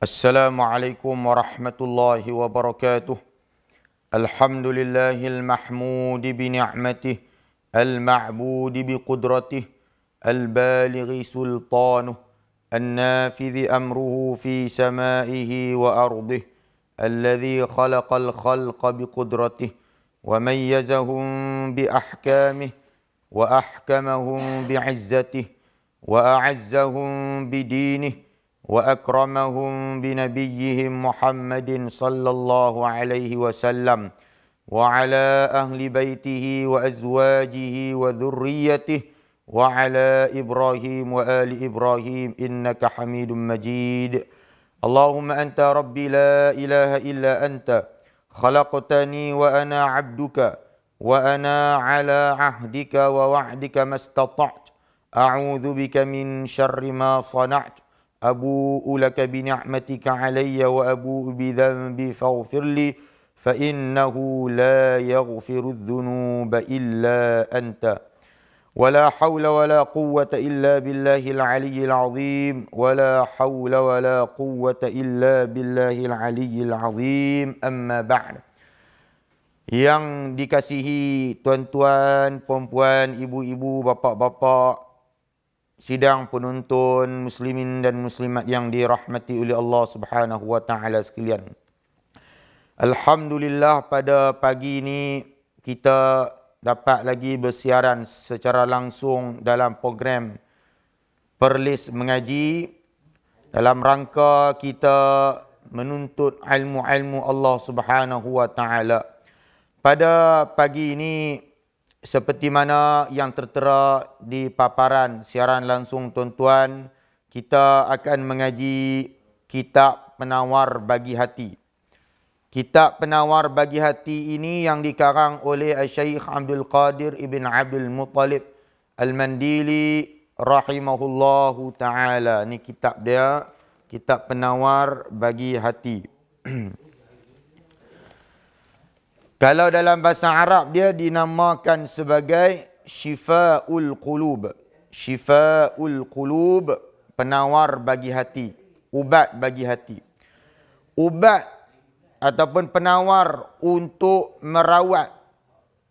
السلام عليكم ورحمة الله وبركاته الحمد لله المحمود بنعمته المعبود بقدرته البالغ سلطانه النافذ أمره في سمائه وأرضه الذي خلق الخلق بقدرته وميزهم بأحكامه وأحكمهم بعزته وأعزهم بدينه واكرمهم بنبيهم محمد صلى الله عليه وسلم وعلى اهل بيته وازواجه وذريته وعلى ابراهيم وال ابراهيم انك حميد مجيد اللهم انت ربي لا اله الا انت خلقتني وانا عبدك وانا على عهدك ووعدك ما استطعت اعوذ بك من شر ما صنعت أبوء لك بنعمتك علي وأبوء بذنبي فاغفر لي فإنه لا يغفر الذنوب إلا أنت ولا حول ولا قوة إلا بالله العلي العظيم ولا حول ولا قوة إلا بالله العلي العظيم أما بعد Yang dikasihi tuan-tuan, puan-puan, ibu-ibu, bapa-bapa sidang penonton muslimin dan muslimat yang dirahmati oleh Allah Subhanahu wa taala sekalian. Alhamdulillah pada pagi ini kita dapat lagi bersiaran secara langsung dalam program Perlis Mengaji dalam rangka kita menuntut ilmu-ilmu Allah Subhanahu wa taala. Pada pagi ini seperti mana yang tertera di paparan siaran langsung tuan-tuan, kita akan mengaji kitab penawar bagi hati. Kitab penawar bagi hati ini yang dikarang oleh Syaikh Abdul Qadir Ibn Abdul Muttalib Al-Mandili rahimahullahu taala. Ni kitab dia, kitab penawar bagi hati. Kalau dalam bahasa Arab dia dinamakan sebagai syifaul qulub. Syifaul qulub, penawar bagi hati, ubat bagi hati. Ubat ataupun penawar untuk merawat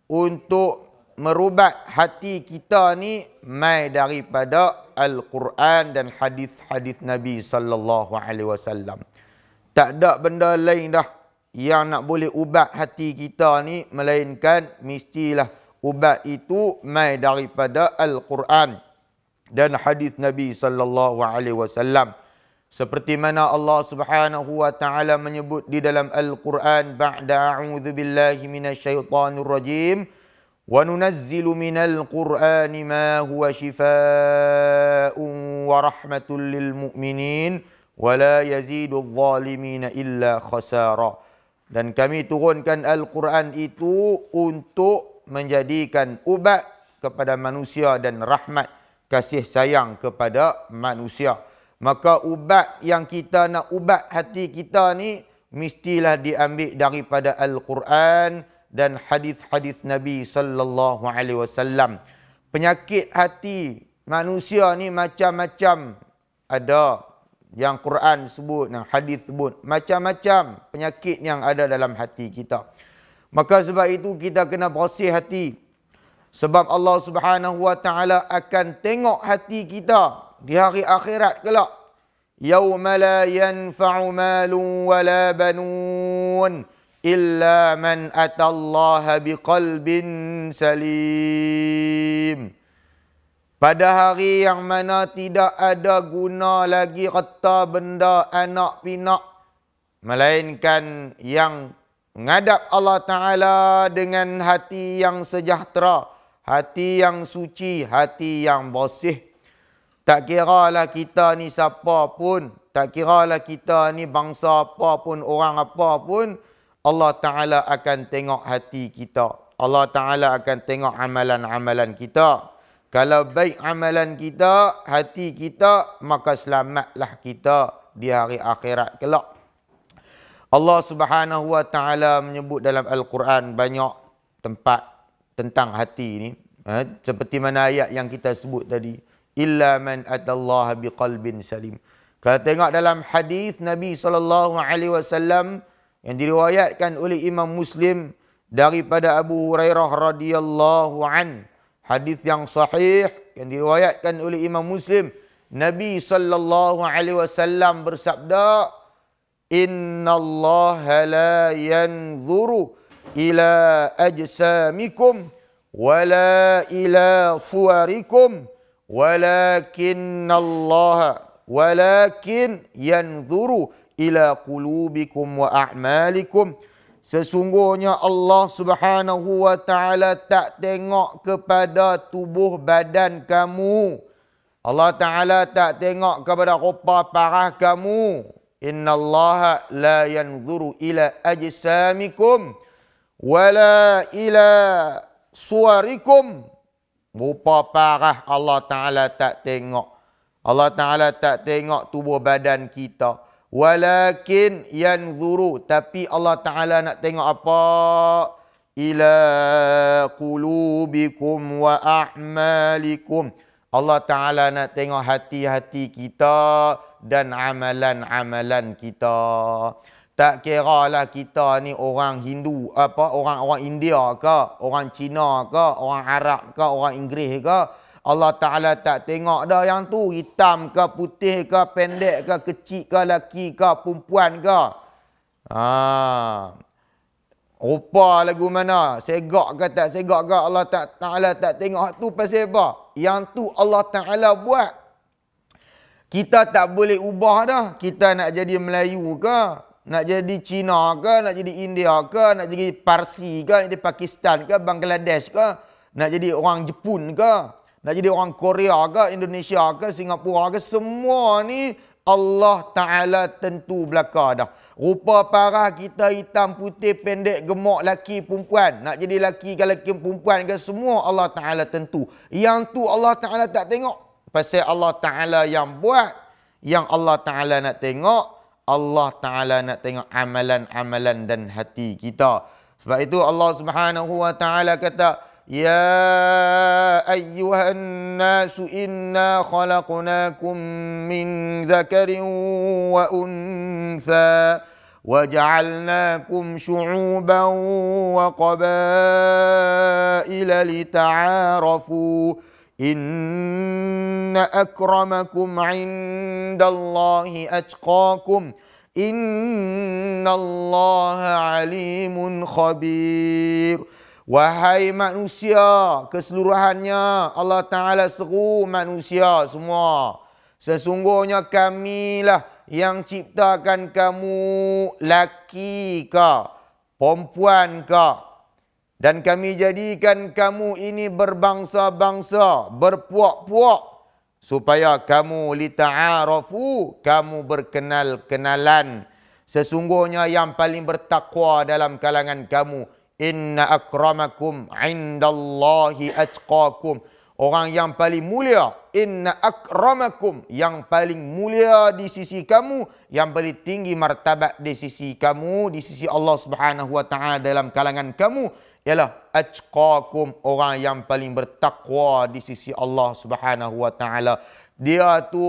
untuk merubat hati kita ni mai daripada al-Quran dan hadis-hadis Nabi sallallahu alaihi wasallam. Tak ada benda lain dah yang nak boleh ubat hati kita ni melainkan mestilah ubat itu mai daripada al-Quran dan hadis Nabi sallallahu alaihi wasallam seperti mana Allah Subhanahu wa taala menyebut di dalam al-Quran ba'da a'udzu billahi minasyaitonir rajim wa nunazzilu minal qur'ani ma huwa shifaa'un wa rahmatul lil mu'minin wa la yazidu adh-dhalimin illa khasara dan kami turunkan al-Quran itu untuk menjadikan ubat kepada manusia dan rahmat kasih sayang kepada manusia maka ubat yang kita nak ubat hati kita ni mestilah diambil daripada al-Quran dan hadis-hadis Nabi sallallahu alaihi wasallam penyakit hati manusia ni macam-macam ada yang Quran sebut, yang hadis sebut, macam-macam penyakit yang ada dalam hati kita. Maka sebab itu kita kena bersih hati. Sebab Allah Subhanahu Wa Taala akan tengok hati kita di hari akhirat kelak. Yauma la yanfa'u malun wa la banun illa man atallaha biqalbin salim. Pada hari yang mana tidak ada guna lagi kata benda anak pinak. Melainkan yang ngadap Allah Ta'ala dengan hati yang sejahtera. Hati yang suci, hati yang bersih. Tak kira lah kita ni siapa pun. Tak kira lah kita ni bangsa apa pun, orang apa pun. Allah Ta'ala akan tengok hati kita. Allah Ta'ala akan tengok amalan-amalan kita. Kalau baik amalan kita, hati kita, maka selamatlah kita di hari akhirat kelak. Allah Subhanahu Wa Taala menyebut dalam Al-Quran banyak tempat tentang hati ini. Ha? Seperti mana ayat yang kita sebut tadi. Illa man atallaha biqalbin salim. Kalau tengok dalam hadis Nabi SAW yang diriwayatkan oleh Imam Muslim daripada Abu Hurairah radhiyallahu anhu hadis yang sahih yang diriwayatkan oleh Imam Muslim Nabi sallallahu alaihi wasallam bersabda Inna Allah la yanzuru ila ajsamikum wala ila fuwarikum walakin Allah walakin yanzuru ila qulubikum wa a'malikum Sesungguhnya Allah Subhanahu wa taala tak tengok kepada tubuh badan kamu. Allah taala tak tengok kepada rupa parah kamu. Inna Allah la yanzuru ila ajsamikum wala ila suarikum. Rupa parah Allah taala tak tengok. Allah taala tak tengok tubuh badan kita. Walakin yanzuru tapi Allah Taala nak tengok apa? Ila qulubikum wa a'malikum. Allah Taala nak tengok hati-hati kita dan amalan-amalan kita. Tak kira lah kita ni orang Hindu, apa orang-orang India ke, orang Cina ke, orang Arab ke, orang Inggeris ke, Allah Ta'ala tak tengok dah yang tu hitam ke putih ke pendek ke kecil ke laki ke perempuan ke. Ha. Rupa lagu mana? Segak ke tak segak ke Allah Ta'ala tak tengok ha, tu pasal apa? Yang tu Allah Ta'ala buat. Kita tak boleh ubah dah. Kita nak jadi Melayu ke? Nak jadi Cina ke? Nak jadi India ke? Nak jadi Parsi ke? Nak jadi Pakistan ke? Bangladesh ke? Nak jadi orang Jepun ke? Nak jadi orang Korea ke, Indonesia ke, Singapura ke, semua ni Allah Ta'ala tentu belaka dah. Rupa parah kita hitam putih pendek gemuk laki perempuan. Nak jadi laki ke laki perempuan ke semua Allah Ta'ala tentu. Yang tu Allah Ta'ala tak tengok. Pasal Allah Ta'ala yang buat. Yang Allah Ta'ala nak tengok. Allah Ta'ala nak tengok amalan-amalan dan hati kita. Sebab itu Allah Subhanahu Wa Ta'ala kata... يا ايها الناس انا خلقناكم من ذكر وانثى وجعلناكم شعوبا وقبائل لتعارفوا ان اكرمكم عند الله اتقاكم ان الله عليم خبير Wahai manusia keseluruhannya Allah Ta'ala seru manusia semua. Sesungguhnya kamilah yang ciptakan kamu laki kah, perempuan kah, Dan kami jadikan kamu ini berbangsa-bangsa, berpuak-puak. Supaya kamu lita'arafu, kamu berkenal-kenalan. Sesungguhnya yang paling bertakwa dalam kalangan kamu. Inna akramakum indallahi atqakum. Orang yang paling mulia. Inna akramakum. Yang paling mulia di sisi kamu. Yang paling tinggi martabat di sisi kamu. Di sisi Allah subhanahu wa ta'ala dalam kalangan kamu. Ialah atqakum. Orang yang paling bertakwa di sisi Allah subhanahu wa ta'ala dia tu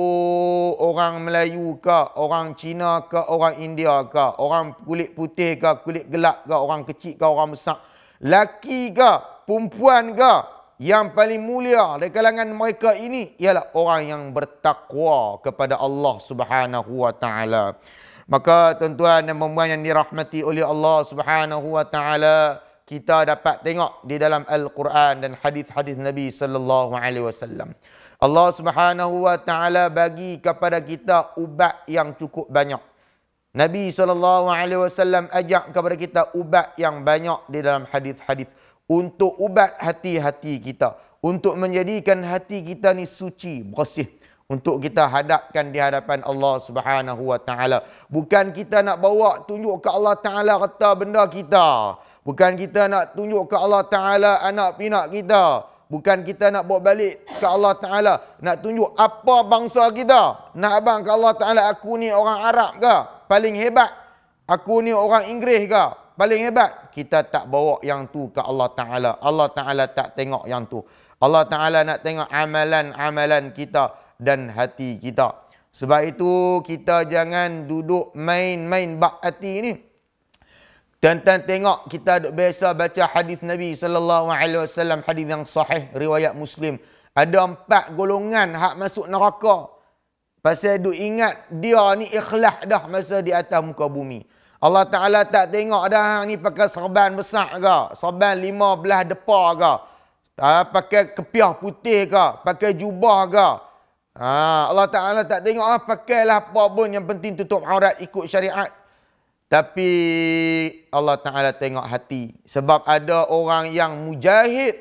orang Melayu ke, orang Cina ke, orang India ke, orang kulit putih ke, kulit gelap ke, orang kecil ke, orang besar. Laki ke, perempuan ke, yang paling mulia di kalangan mereka ini ialah orang yang bertakwa kepada Allah Subhanahu wa taala. Maka tuan-tuan dan puan yang dirahmati oleh Allah Subhanahu wa taala, kita dapat tengok di dalam Al-Quran dan hadis-hadis Nabi sallallahu alaihi wasallam. Allah Subhanahu wa taala bagi kepada kita ubat yang cukup banyak. Nabi sallallahu alaihi wasallam ajak kepada kita ubat yang banyak di dalam hadis-hadis untuk ubat hati-hati kita, untuk menjadikan hati kita ni suci, bersih untuk kita hadapkan di hadapan Allah Subhanahu wa taala. Bukan kita nak bawa tunjuk ke Allah taala kata benda kita. Bukan kita nak tunjuk ke Allah taala anak pinak kita. Bukan kita nak bawa balik ke Allah Ta'ala. Nak tunjuk apa bangsa kita. Nak abang ke Allah Ta'ala aku ni orang Arab ke? Paling hebat. Aku ni orang Inggeris ke? Paling hebat. Kita tak bawa yang tu ke Allah Ta'ala. Allah Ta'ala tak tengok yang tu. Allah Ta'ala nak tengok amalan-amalan kita dan hati kita. Sebab itu kita jangan duduk main-main bak hati ni. Tuan-tuan tengok kita duk biasa baca hadis Nabi sallallahu alaihi wasallam hadis yang sahih riwayat Muslim. Ada empat golongan hak masuk neraka. Pasal duk ingat dia ni ikhlas dah masa di atas muka bumi. Allah Taala tak tengok dah hang ni pakai serban besar ke, serban 15 depa ke, ha, pakai kepiah putih ke, pakai jubah ke. Ha, Allah Taala tak tengok ah pakailah apa pun yang penting tutup aurat ikut syariat. Tapi Allah Ta'ala tengok hati. Sebab ada orang yang mujahid.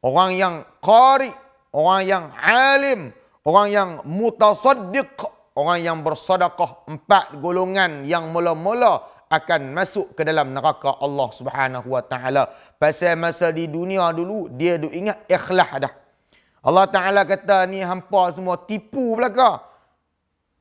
Orang yang qari. Orang yang alim. Orang yang mutasaddiq. Orang yang bersadaqah. Empat golongan yang mula-mula akan masuk ke dalam neraka Allah Subhanahu Wa Ta'ala. Pasal masa di dunia dulu, dia duk ingat ikhlas dah. Allah Ta'ala kata ni hampa semua tipu belakang.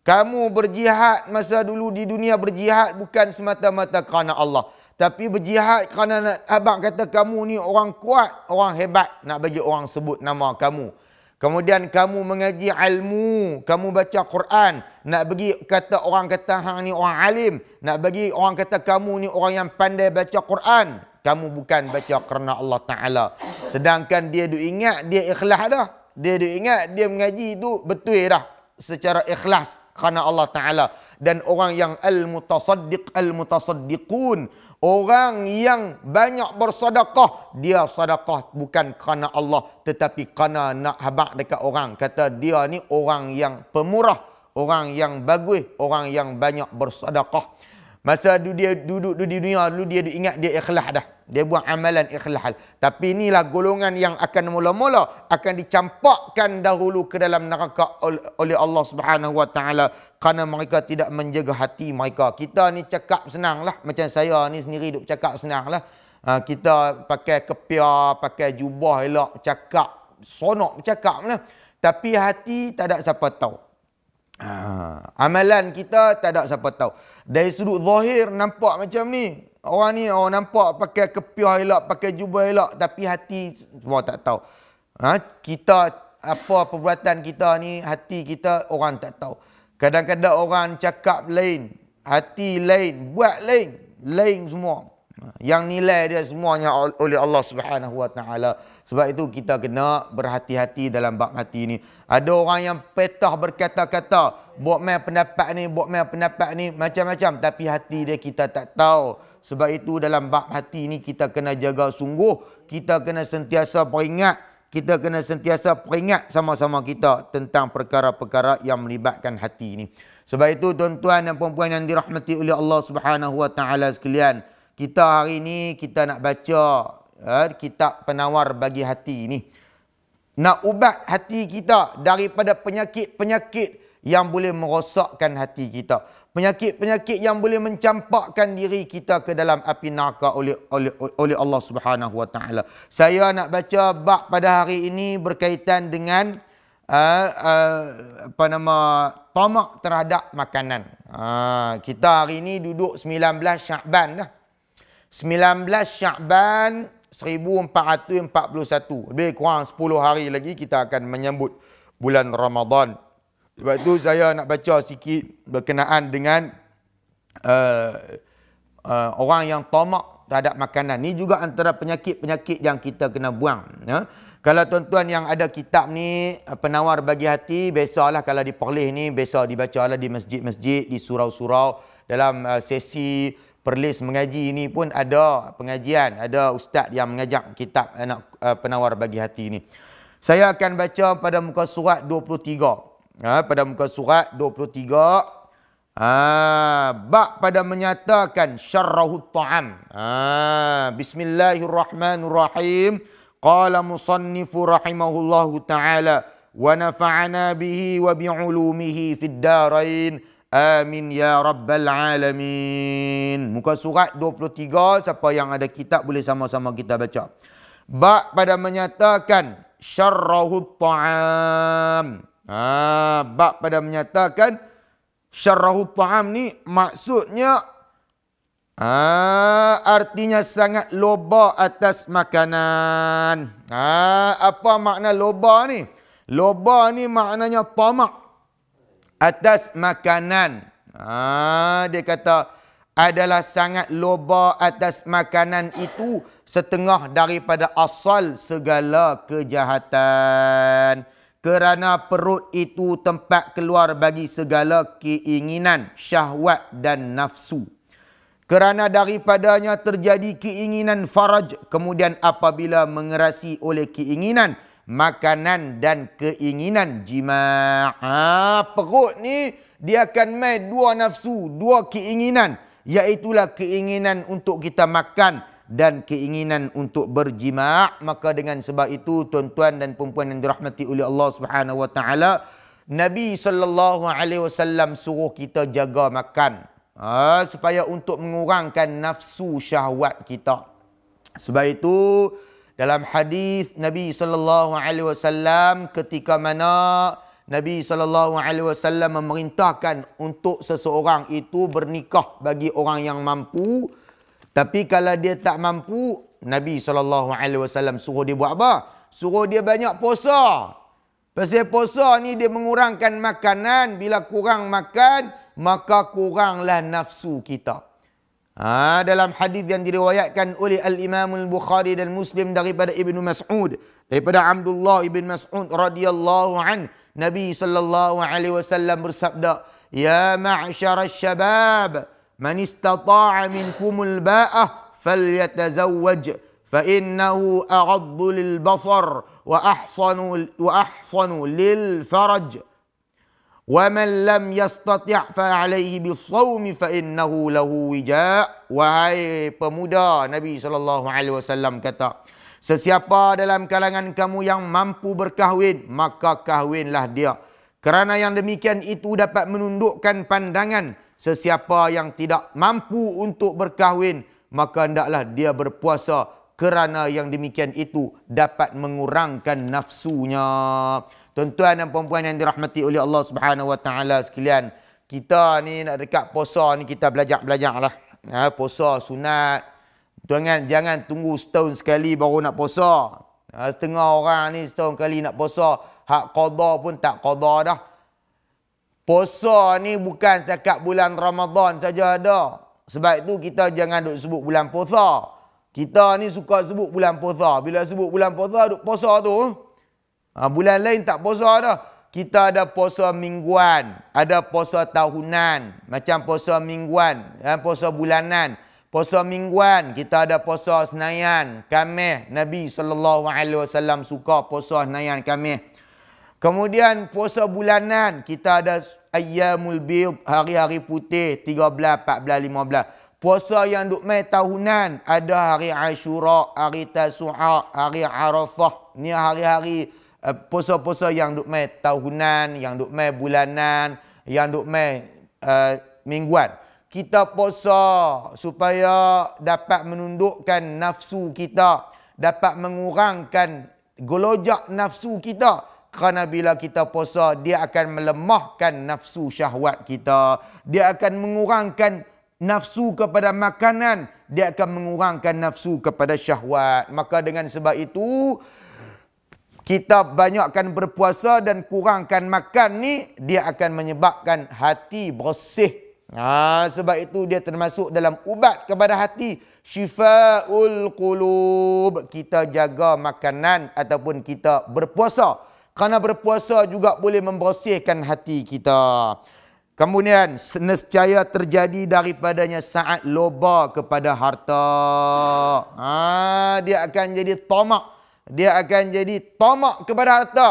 Kamu berjihad masa dulu di dunia berjihad bukan semata-mata kerana Allah. Tapi berjihad kerana abang kata kamu ni orang kuat, orang hebat. Nak bagi orang sebut nama kamu. Kemudian kamu mengaji ilmu, kamu baca Quran. Nak bagi kata orang kata hang ni orang alim. Nak bagi orang kata kamu ni orang yang pandai baca Quran. Kamu bukan baca kerana Allah Ta'ala. Sedangkan dia duk ingat dia ikhlas dah. Dia duk ingat dia mengaji itu betul dah. Secara ikhlas kerana Allah Ta'ala. Dan orang yang al-mutasaddiq, al-mutasaddiqun. Orang yang banyak bersadaqah, dia sadaqah bukan kerana Allah. Tetapi kerana nak habak dekat orang. Kata dia ni orang yang pemurah, orang yang bagus, orang yang banyak bersadaqah. Masa dia duduk di dunia dulu dia ingat dia ikhlas dah. Dia buat amalan ikhlas. Tapi inilah golongan yang akan mula-mula akan dicampakkan dahulu ke dalam neraka oleh Allah Subhanahu Wa Taala kerana mereka tidak menjaga hati mereka. Kita ni cakap senanglah macam saya ni sendiri duk cakap senanglah. Ah, kita pakai kepiah, pakai jubah elok cakap sonok lah. Tapi hati tak ada siapa tahu. Ah, amalan kita tak ada siapa tahu. Dari sudut zahir nampak macam ni. Orang ni orang nampak pakai kepiah elak, pakai jubah elak. Tapi hati semua tak tahu. Ha? Kita, apa perbuatan kita ni, hati kita orang tak tahu. Kadang-kadang orang cakap lain. Hati lain. Buat lain. Lain semua yang nilai dia semuanya oleh Allah Subhanahu Wa Taala. Sebab itu kita kena berhati-hati dalam bab mati ni. Ada orang yang petah berkata-kata, buat main pendapat ni, buat main pendapat ni, macam-macam tapi hati dia kita tak tahu. Sebab itu dalam bab hati ni kita kena jaga sungguh, kita kena sentiasa peringat, kita kena sentiasa peringat sama-sama kita tentang perkara-perkara yang melibatkan hati ini. Sebab itu tuan-tuan dan puan-puan yang dirahmati oleh Allah Subhanahu Wa Taala sekalian, kita hari ini kita nak baca eh, kitab penawar bagi hati ini. Nak ubat hati kita daripada penyakit-penyakit yang boleh merosakkan hati kita. Penyakit-penyakit yang boleh mencampakkan diri kita ke dalam api neraka oleh, oleh oleh Allah Subhanahu Wa Taala. Saya nak baca bab pada hari ini berkaitan dengan uh, uh, apa nama tamak terhadap makanan. Uh, kita hari ini duduk 19 syakban dah. 19 Syaban 1441. Lebih kurang 10 hari lagi kita akan menyambut bulan Ramadan. Sebab itu saya nak baca sikit berkenaan dengan uh, uh, orang yang tamak terhadap makanan. Ini juga antara penyakit-penyakit yang kita kena buang. Ya. Kalau tuan-tuan yang ada kitab ni, eh, penawar bagi hati, biasalah kalau diperleh ni, biasa dibaca lah di masjid-masjid, di surau-surau, dalam sesi Perlis mengaji ini pun ada pengajian, ada ustaz yang mengajak kitab anak eh, penawar bagi hati ini. Saya akan baca pada muka surat 23. Ha, pada muka surat 23. Ha, bak pada menyatakan syarrahu ta'am. Ha, Bismillahirrahmanirrahim. Qala musannifu rahimahullahu ta'ala. Wa nafa'ana bihi wa bi'ulumihi fid darain. Amin ya rabbal alamin. Muka surat 23 siapa yang ada kitab boleh sama-sama kita baca. Ba pada menyatakan syarrahu ta'am. Ha ba pada menyatakan syarrahu ta'am ni maksudnya ha artinya sangat loba atas makanan. Ha apa makna loba ni? Loba ni maknanya tamak atas makanan. Ha, dia kata adalah sangat loba atas makanan itu setengah daripada asal segala kejahatan. Kerana perut itu tempat keluar bagi segala keinginan, syahwat dan nafsu. Kerana daripadanya terjadi keinginan faraj, kemudian apabila mengerasi oleh keinginan, makanan dan keinginan jima. Ha, perut ni dia akan mai dua nafsu, dua keinginan. Iaitulah keinginan untuk kita makan dan keinginan untuk berjima. Maka dengan sebab itu tuan-tuan dan perempuan yang dirahmati oleh Allah Subhanahu Wa Taala, Nabi sallallahu alaihi wasallam suruh kita jaga makan. Ha, supaya untuk mengurangkan nafsu syahwat kita. Sebab itu, dalam hadis Nabi sallallahu alaihi wasallam ketika mana Nabi sallallahu alaihi wasallam memerintahkan untuk seseorang itu bernikah bagi orang yang mampu tapi kalau dia tak mampu Nabi sallallahu alaihi wasallam suruh dia buat apa? Suruh dia banyak puasa. Pasal puasa ni dia mengurangkan makanan, bila kurang makan maka kuranglah nafsu kita. Ha, dalam hadis yang diriwayatkan oleh al-Imam al-Bukhari dan Muslim daripada Ibnu Mas'ud daripada Abdullah ibn Mas'ud radhiyallahu an Nabi sallallahu alaihi wasallam bersabda ya ma'syar asy-syabab man istata'a minkumul ba'a falyatazawwaj fa innahu aghaddu lil basar wa ahsanu wa ahsanu lil faraj وَمَنْ لَمْ يَسْتَطِعْ فَعَلَيْهِ بِصَوْمِ فَإِنَّهُ لَهُ وِجَاءُ Wahai pemuda, Nabi SAW kata, Sesiapa dalam kalangan kamu yang mampu berkahwin, maka kahwinlah dia. Kerana yang demikian itu dapat menundukkan pandangan sesiapa yang tidak mampu untuk berkahwin, maka hendaklah dia berpuasa kerana yang demikian itu dapat mengurangkan Nafsunya. Tuan-tuan dan puan-puan yang dirahmati oleh Allah Subhanahu Wa Taala sekalian, kita ni nak dekat puasa ni kita belajar-belajar lah. Ha, puasa sunat. Tuan kan jangan tunggu setahun sekali baru nak puasa. Ha, setengah orang ni setahun kali nak puasa, hak qada pun tak qada dah. Puasa ni bukan setakat bulan Ramadan saja ada. Sebab itu kita jangan duk sebut bulan puasa. Kita ni suka sebut bulan puasa. Bila sebut bulan puasa duk puasa tu, Ha, bulan lain tak puasa dah. Kita ada puasa mingguan, ada puasa tahunan, macam puasa mingguan, ha, puasa bulanan. Puasa mingguan, kita ada puasa senayan, kameh. Nabi Sallallahu Alaihi Wasallam suka puasa senayan, kameh. Kemudian puasa bulanan, kita ada ayamul bil, hari-hari putih, 13, 14, 15. Puasa yang duk main tahunan, ada hari Ashura, hari Tasu'a, hari Arafah. Ni hari-hari uh, puasa-puasa yang duk mai tahunan, yang duk mai bulanan, yang duk mai uh, mingguan. Kita puasa supaya dapat menundukkan nafsu kita, dapat mengurangkan golojak nafsu kita. Kerana bila kita puasa, dia akan melemahkan nafsu syahwat kita. Dia akan mengurangkan nafsu kepada makanan. Dia akan mengurangkan nafsu kepada syahwat. Maka dengan sebab itu, kita banyakkan berpuasa dan kurangkan makan ni dia akan menyebabkan hati bersih. Ha, sebab itu dia termasuk dalam ubat kepada hati. Syifaul qulub. Kita jaga makanan ataupun kita berpuasa. Kerana berpuasa juga boleh membersihkan hati kita. Kemudian, nescaya terjadi daripadanya saat loba kepada harta. Ha, dia akan jadi tomak dia akan jadi tamak kepada harta.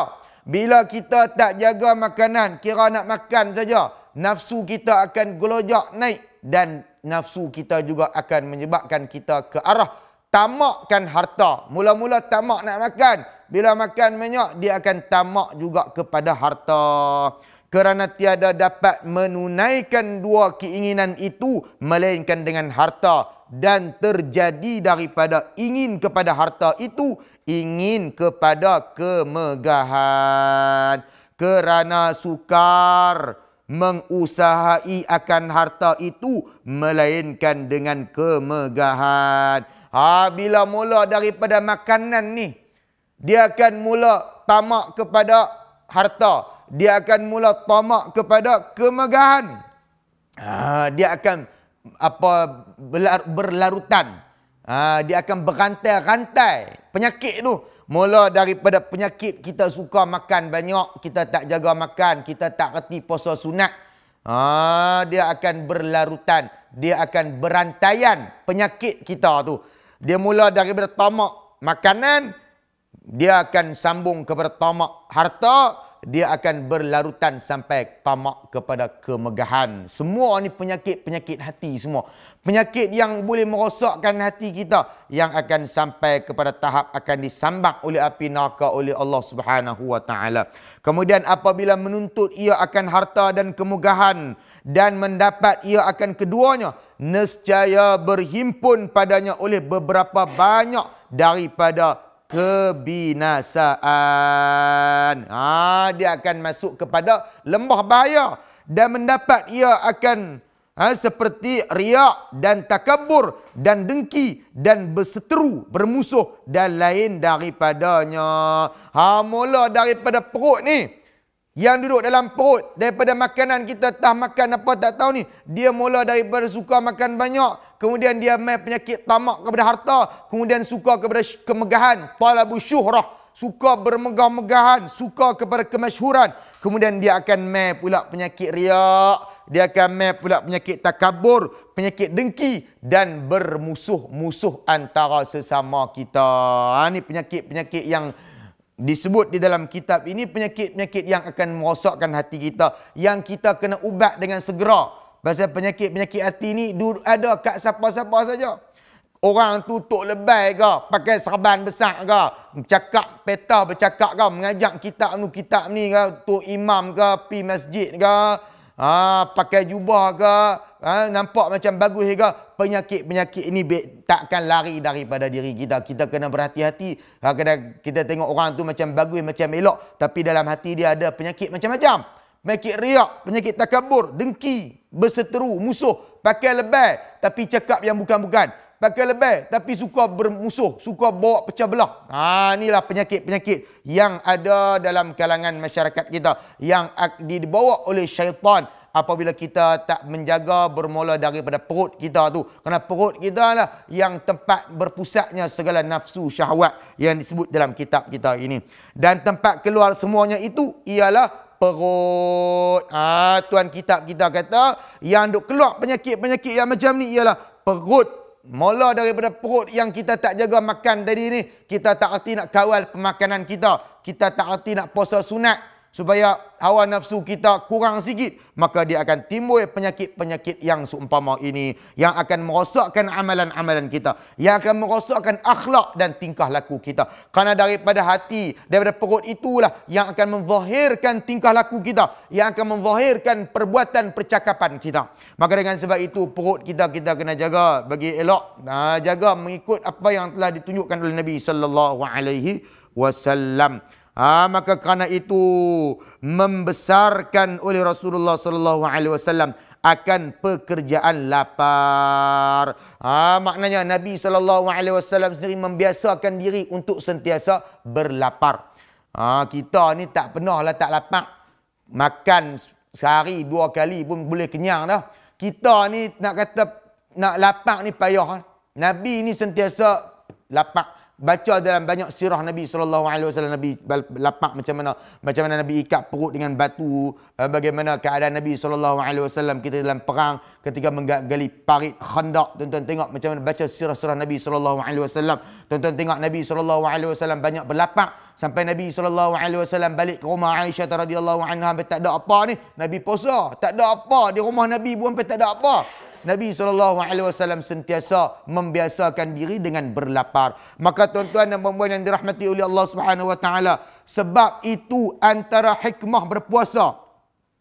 Bila kita tak jaga makanan, kira nak makan saja, nafsu kita akan gelojak naik dan nafsu kita juga akan menyebabkan kita ke arah tamakkan harta. Mula-mula tamak nak makan, bila makan banyak dia akan tamak juga kepada harta. Kerana tiada dapat menunaikan dua keinginan itu melainkan dengan harta dan terjadi daripada ingin kepada harta itu ingin kepada kemegahan kerana sukar mengusahai akan harta itu melainkan dengan kemegahan. Ha, bila mula daripada makanan ni, dia akan mula tamak kepada harta. Dia akan mula tamak kepada kemegahan. Ha, dia akan apa berlarutan. Ha, dia akan berantai-rantai penyakit tu. Mula daripada penyakit kita suka makan banyak, kita tak jaga makan, kita tak reti puasa sunat. Ha, dia akan berlarutan, dia akan berantaian penyakit kita tu. Dia mula daripada tamak makanan, dia akan sambung kepada tamak harta, harta dia akan berlarutan sampai tamak kepada kemegahan. Semua ni penyakit-penyakit hati semua. Penyakit yang boleh merosakkan hati kita yang akan sampai kepada tahap akan disambak oleh api neraka oleh Allah Subhanahu wa taala. Kemudian apabila menuntut ia akan harta dan kemegahan dan mendapat ia akan keduanya, nescaya berhimpun padanya oleh beberapa banyak daripada kebinasaan. Ha, dia akan masuk kepada lembah bahaya dan mendapat ia akan ha, seperti riak dan takabur dan dengki dan berseteru, bermusuh dan lain daripadanya. Ha, mula daripada perut ni yang duduk dalam perut daripada makanan kita tak makan apa tak tahu ni dia mula daripada suka makan banyak kemudian dia mai penyakit tamak kepada harta kemudian suka kepada kemegahan talabu syuhrah suka bermegah-megahan suka kepada kemasyhuran kemudian dia akan mai pula penyakit riak dia akan mai pula penyakit takabur penyakit dengki dan bermusuh-musuh antara sesama kita ha, ni penyakit-penyakit yang disebut di dalam kitab ini penyakit-penyakit yang akan merosakkan hati kita yang kita kena ubat dengan segera pasal penyakit-penyakit hati ini ada kat siapa-siapa saja orang tu tok lebay ke pakai serban besar ke bercakap peta bercakap ke mengajak kitab ni kitab ni ke tok imam ke pi masjid ke ha, pakai jubah ke ha, nampak macam bagus ke penyakit-penyakit ini takkan lari daripada diri kita. Kita kena berhati-hati. Kita tengok orang tu macam bagus, macam elok. Tapi dalam hati dia ada penyakit macam-macam. Penyakit riak, penyakit takabur, dengki, berseteru, musuh. Pakai lebay tapi cakap yang bukan-bukan. Pakai lebay tapi suka bermusuh, suka bawa pecah belah. Ha, inilah penyakit-penyakit yang ada dalam kalangan masyarakat kita. Yang dibawa oleh syaitan apabila kita tak menjaga bermula daripada perut kita tu. Kerana perut kita lah yang tempat berpusatnya segala nafsu syahwat yang disebut dalam kitab kita ini. Dan tempat keluar semuanya itu ialah perut. Ha, tuan kitab kita kata yang duk keluar penyakit-penyakit yang macam ni ialah perut. Mula daripada perut yang kita tak jaga makan tadi ni, kita tak erti nak kawal pemakanan kita. Kita tak erti nak puasa sunat supaya hawa nafsu kita kurang sikit maka dia akan timbul penyakit-penyakit yang seumpama ini yang akan merosakkan amalan-amalan kita yang akan merosakkan akhlak dan tingkah laku kita kerana daripada hati daripada perut itulah yang akan menzahirkan tingkah laku kita yang akan menzahirkan perbuatan percakapan kita maka dengan sebab itu perut kita kita kena jaga bagi elok ha, jaga mengikut apa yang telah ditunjukkan oleh Nabi sallallahu alaihi wasallam Ha, maka kerana itu membesarkan oleh Rasulullah sallallahu alaihi wasallam akan pekerjaan lapar. Ha, maknanya Nabi sallallahu alaihi wasallam sendiri membiasakan diri untuk sentiasa berlapar. Ha, kita ni tak pernah lah tak lapar. Makan sehari dua kali pun boleh kenyang dah. Kita ni nak kata nak lapar ni payah. Nabi ni sentiasa lapar baca dalam banyak sirah Nabi sallallahu alaihi wasallam Nabi lapak macam mana macam mana Nabi ikat perut dengan batu eh, bagaimana keadaan Nabi sallallahu alaihi wasallam kita dalam perang ketika menggali parit khandak tuan-tuan tengok macam mana baca sirah-sirah Nabi sallallahu alaihi wasallam tuan-tuan tengok Nabi sallallahu alaihi wasallam banyak berlapak sampai Nabi sallallahu alaihi wasallam balik ke rumah Aisyah radhiyallahu anha tak ada apa ni Nabi puasa tak ada apa di rumah Nabi pun sampai tak ada apa Nabi SAW sentiasa membiasakan diri dengan berlapar. Maka tuan-tuan dan perempuan yang dirahmati oleh Allah Subhanahu sebab itu antara hikmah berpuasa.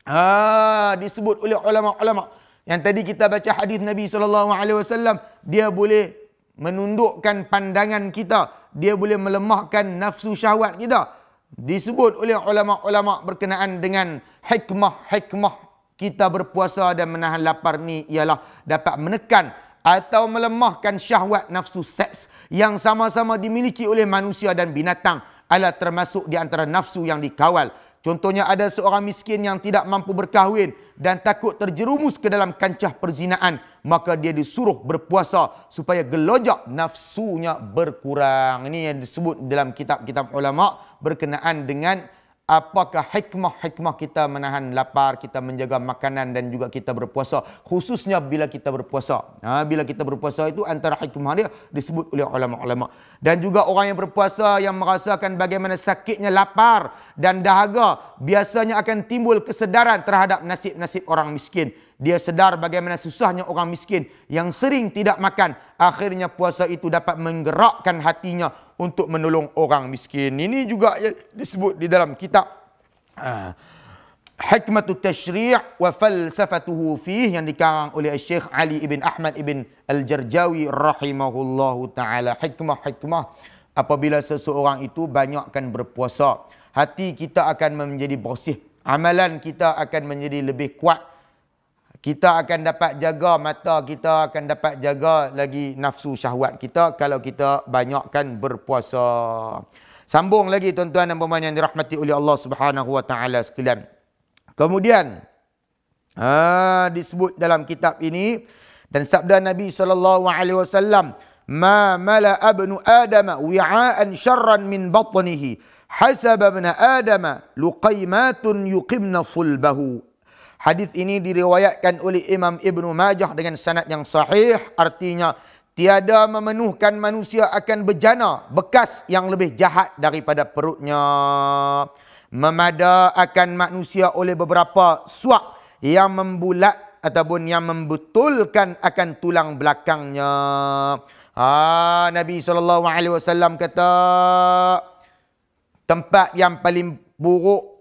Ha, disebut oleh ulama-ulama. Yang tadi kita baca hadis Nabi SAW, dia boleh menundukkan pandangan kita. Dia boleh melemahkan nafsu syahwat kita. Disebut oleh ulama-ulama berkenaan dengan hikmah-hikmah kita berpuasa dan menahan lapar ni ialah dapat menekan atau melemahkan syahwat nafsu seks yang sama-sama dimiliki oleh manusia dan binatang adalah termasuk di antara nafsu yang dikawal. Contohnya ada seorang miskin yang tidak mampu berkahwin dan takut terjerumus ke dalam kancah perzinaan. Maka dia disuruh berpuasa supaya gelojak nafsunya berkurang. Ini yang disebut dalam kitab-kitab ulama berkenaan dengan apakah hikmah-hikmah kita menahan lapar, kita menjaga makanan dan juga kita berpuasa. Khususnya bila kita berpuasa. Ha, bila kita berpuasa itu antara hikmah dia disebut oleh ulama-ulama. Dan juga orang yang berpuasa yang merasakan bagaimana sakitnya lapar dan dahaga biasanya akan timbul kesedaran terhadap nasib-nasib orang miskin. Dia sedar bagaimana susahnya orang miskin yang sering tidak makan. Akhirnya puasa itu dapat menggerakkan hatinya untuk menolong orang miskin. Ini juga ya, disebut di dalam kitab ah, Hikmatu Tashri' wa Falsafatuhu Fih yang dikarang oleh Syekh Ali ibn Ahmad ibn Al-Jarjawi rahimahullahu taala. Hikmah-hikmah apabila seseorang itu banyakkan berpuasa, hati kita akan menjadi bersih, amalan kita akan menjadi lebih kuat kita akan dapat jaga mata kita akan dapat jaga lagi nafsu syahwat kita kalau kita banyakkan berpuasa sambung lagi tuan-tuan dan puan yang dirahmati oleh Allah Subhanahu wa taala sekalian kemudian ha, disebut dalam kitab ini dan sabda Nabi sallallahu alaihi wasallam ma mala abnu adama wi'aan syarran min batnihi hasab ibn adama luqaymatun yuqimna fulbahu Hadis ini diriwayatkan oleh Imam Ibn Majah dengan sanad yang sahih. Artinya, tiada memenuhkan manusia akan berjana bekas yang lebih jahat daripada perutnya. Memada akan manusia oleh beberapa suak yang membulat ataupun yang membetulkan akan tulang belakangnya. Ha, Nabi SAW kata, tempat yang paling buruk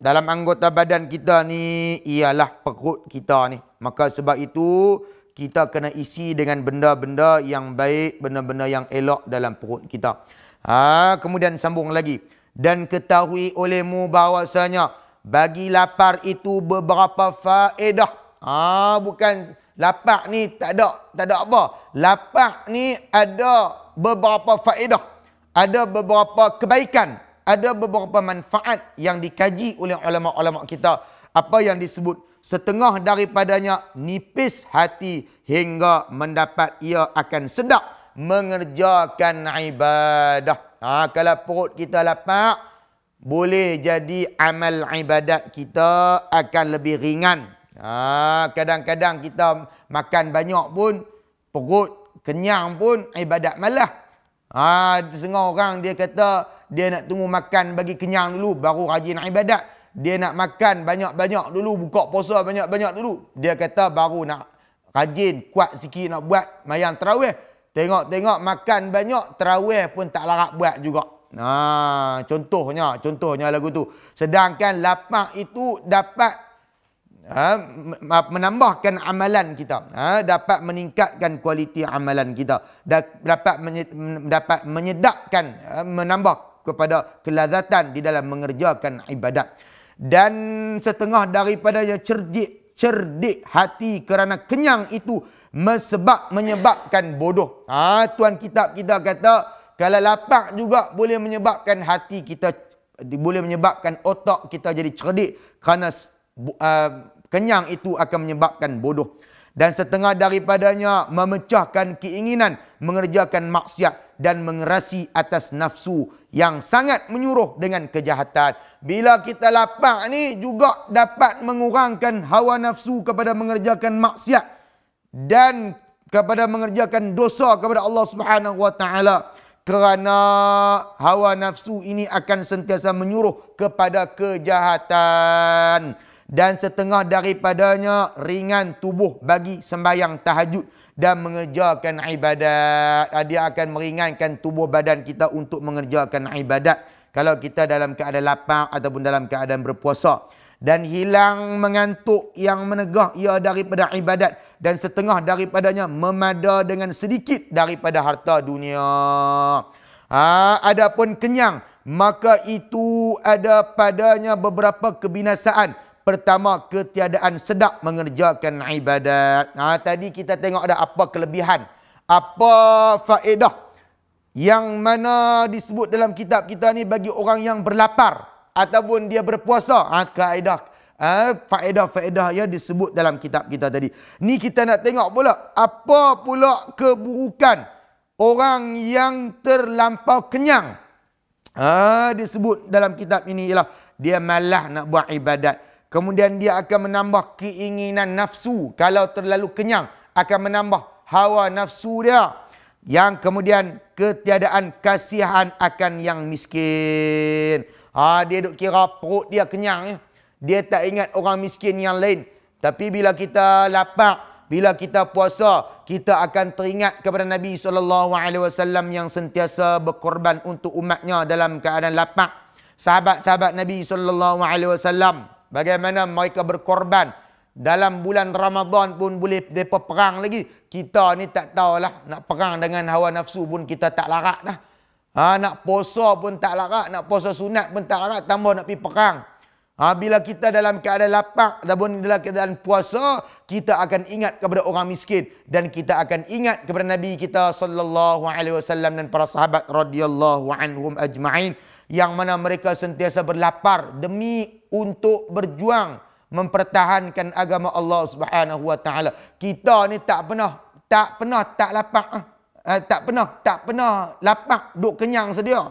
dalam anggota badan kita ni ialah perut kita ni. Maka sebab itu kita kena isi dengan benda-benda yang baik, benda-benda yang elok dalam perut kita. Ha, kemudian sambung lagi. Dan ketahui olehmu bahawasanya bagi lapar itu beberapa faedah. Ha, bukan lapar ni tak ada, tak ada apa. Lapar ni ada beberapa faedah. Ada beberapa kebaikan ada beberapa manfaat yang dikaji oleh ulama-ulama kita. Apa yang disebut setengah daripadanya nipis hati hingga mendapat ia akan sedap mengerjakan ibadah. Ha, kalau perut kita lapar, boleh jadi amal ibadat kita akan lebih ringan. Ha, kadang-kadang ha, kita makan banyak pun, perut kenyang pun ibadat malah. Ha, Sengah orang dia kata, dia nak tunggu makan bagi kenyang dulu baru rajin ibadat. Dia nak makan banyak-banyak dulu buka puasa banyak-banyak dulu. Dia kata baru nak rajin kuat sikit nak buat mayang tarawih. Tengok-tengok makan banyak tarawih pun tak larat buat juga. Nah, contohnya, contohnya lagu tu. Sedangkan lapang itu dapat ha, menambahkan amalan kita. Ha, dapat meningkatkan kualiti amalan kita. Dapat menyedapkan, ha, menambah kepada kelazatan di dalam mengerjakan ibadat. Dan setengah daripadanya cerdik, cerdik hati kerana kenyang itu mesebab menyebabkan bodoh. Ha, Tuan Kitab kita kata, kalau lapar juga boleh menyebabkan hati kita, boleh menyebabkan otak kita jadi cerdik kerana uh, kenyang itu akan menyebabkan bodoh. Dan setengah daripadanya memecahkan keinginan mengerjakan maksiat dan mengerasi atas nafsu yang sangat menyuruh dengan kejahatan. Bila kita lapar ni juga dapat mengurangkan hawa nafsu kepada mengerjakan maksiat dan kepada mengerjakan dosa kepada Allah Subhanahu Wa Taala kerana hawa nafsu ini akan sentiasa menyuruh kepada kejahatan dan setengah daripadanya ringan tubuh bagi sembahyang tahajud dan mengerjakan ibadat. Ah, dia akan meringankan tubuh badan kita untuk mengerjakan ibadat. Kalau kita dalam keadaan lapar ataupun dalam keadaan berpuasa. Dan hilang mengantuk yang menegah ia daripada ibadat. Dan setengah daripadanya memada dengan sedikit daripada harta dunia. Ha, Adapun kenyang, maka itu ada padanya beberapa kebinasaan. Pertama, ketiadaan sedap mengerjakan ibadat. Ha, tadi kita tengok ada apa kelebihan. Apa faedah yang mana disebut dalam kitab kita ni bagi orang yang berlapar. Ataupun dia berpuasa. Ha, kaedah. Ha, faedah-faedah yang disebut dalam kitab kita tadi. Ni kita nak tengok pula. Apa pula keburukan orang yang terlampau kenyang. Ha, disebut dalam kitab ini ialah dia malah nak buat ibadat. Kemudian dia akan menambah keinginan nafsu. Kalau terlalu kenyang, akan menambah hawa nafsu dia. Yang kemudian ketiadaan kasihan akan yang miskin. Ha, dia duk kira perut dia kenyang. Ya. Dia tak ingat orang miskin yang lain. Tapi bila kita lapar, bila kita puasa, kita akan teringat kepada Nabi SAW yang sentiasa berkorban untuk umatnya dalam keadaan lapar. Sahabat-sahabat Nabi SAW. Bagaimana mereka berkorban dalam bulan Ramadan pun boleh mereka perang lagi. Kita ni tak tahulah nak perang dengan hawa nafsu pun kita tak larat dah. Ha, nak puasa pun tak larat, nak puasa sunat pun tak larat, tambah nak pergi perang. Ha, bila kita dalam keadaan lapar ataupun dalam keadaan puasa, kita akan ingat kepada orang miskin dan kita akan ingat kepada Nabi kita sallallahu alaihi wasallam dan para sahabat radhiyallahu anhum ajma'in yang mana mereka sentiasa berlapar demi untuk berjuang mempertahankan agama Allah Subhanahu Wa Taala. Kita ni tak pernah tak pernah tak lapar ah. Eh, tak pernah tak pernah lapar duk kenyang sedia.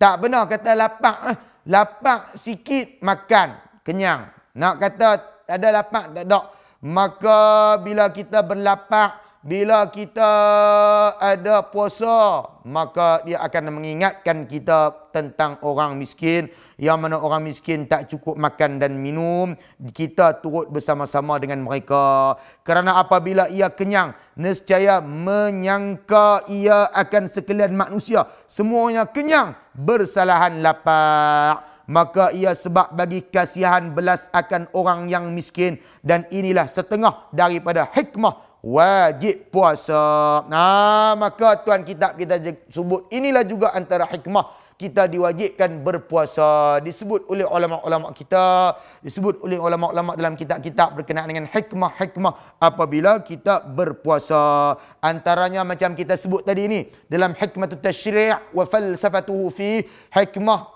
Tak pernah kata lapar ah. Lapar sikit makan kenyang. Nak kata ada lapar tak dok Maka bila kita berlapar bila kita ada puasa maka dia akan mengingatkan kita tentang orang miskin yang mana orang miskin tak cukup makan dan minum kita turut bersama-sama dengan mereka kerana apabila ia kenyang nescaya menyangka ia akan sekalian manusia semuanya kenyang bersalahan lapar maka ia sebab bagi kasihan belas akan orang yang miskin dan inilah setengah daripada hikmah wajib puasa. Nah, maka tuan kitab kita sebut inilah juga antara hikmah kita diwajibkan berpuasa disebut oleh ulama-ulama kita disebut oleh ulama-ulama dalam kitab-kitab berkenaan dengan hikmah-hikmah apabila kita berpuasa antaranya macam kita sebut tadi ini dalam hikmatut tasyri' wa falsafatuhu fi hikmah